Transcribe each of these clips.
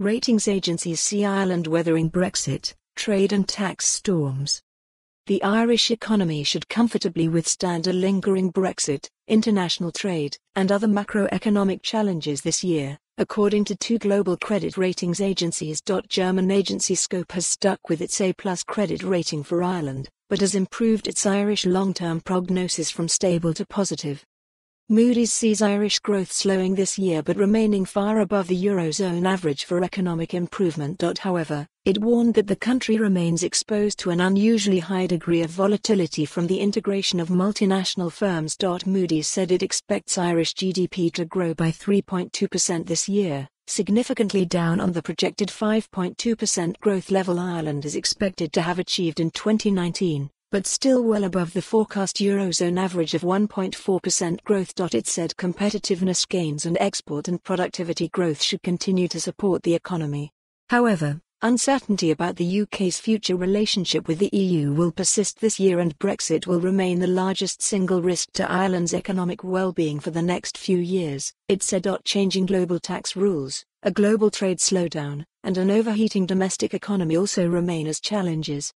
Ratings agencies see Ireland weathering Brexit, trade and tax storms. The Irish economy should comfortably withstand a lingering Brexit, international trade, and other macroeconomic challenges this year, according to two global credit ratings agencies. German agency Scope has stuck with its A plus credit rating for Ireland, but has improved its Irish long term prognosis from stable to positive. Moody's sees Irish growth slowing this year but remaining far above the Eurozone average for economic improvement. However, it warned that the country remains exposed to an unusually high degree of volatility from the integration of multinational firms. Moody's said it expects Irish GDP to grow by 3.2% this year, significantly down on the projected 5.2% growth level Ireland is expected to have achieved in 2019 but still well above the forecast Eurozone average of 1.4% growth. It said competitiveness gains and export and productivity growth should continue to support the economy. However, uncertainty about the UK's future relationship with the EU will persist this year and Brexit will remain the largest single risk to Ireland's economic well-being for the next few years, it said. Changing global tax rules, a global trade slowdown, and an overheating domestic economy also remain as challenges.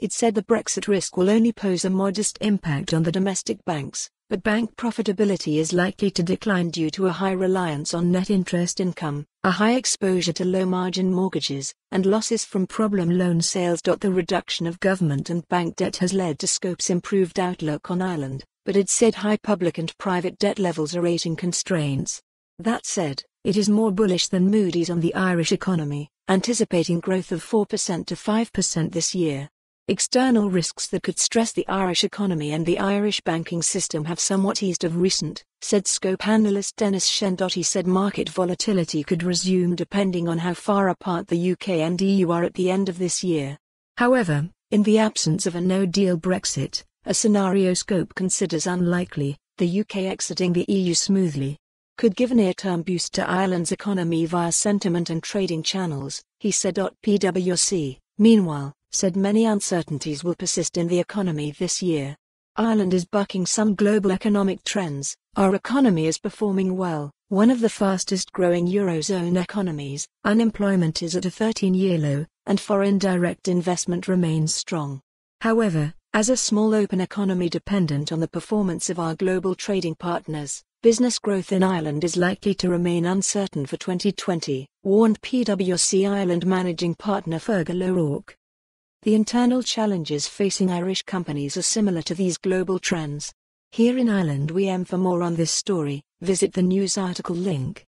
It said the Brexit risk will only pose a modest impact on the domestic banks, but bank profitability is likely to decline due to a high reliance on net interest income, a high exposure to low margin mortgages, and losses from problem loan sales. The reduction of government and bank debt has led to Scope's improved outlook on Ireland, but it said high public and private debt levels are rating constraints. That said, it is more bullish than Moody's on the Irish economy, anticipating growth of 4% to 5% this year, External risks that could stress the Irish economy and the Irish banking system have somewhat eased of recent, said Scope analyst Dennis Shendotti said market volatility could resume depending on how far apart the UK and EU are at the end of this year. However, in the absence of a no-deal Brexit, a scenario Scope considers unlikely, the UK exiting the EU smoothly could give a near-term boost to Ireland's economy via sentiment and trading channels, he said. PwC, meanwhile, said many uncertainties will persist in the economy this year. Ireland is bucking some global economic trends. Our economy is performing well, one of the fastest growing Eurozone economies. Unemployment is at a 13 year low, and foreign direct investment remains strong. However, as a small open economy dependent on the performance of our global trading partners, business growth in Ireland is likely to remain uncertain for 2020, warned PwC Ireland managing partner Fergal O'Rourke. The internal challenges facing Irish companies are similar to these global trends. Here in Ireland we aim for more on this story, visit the news article link.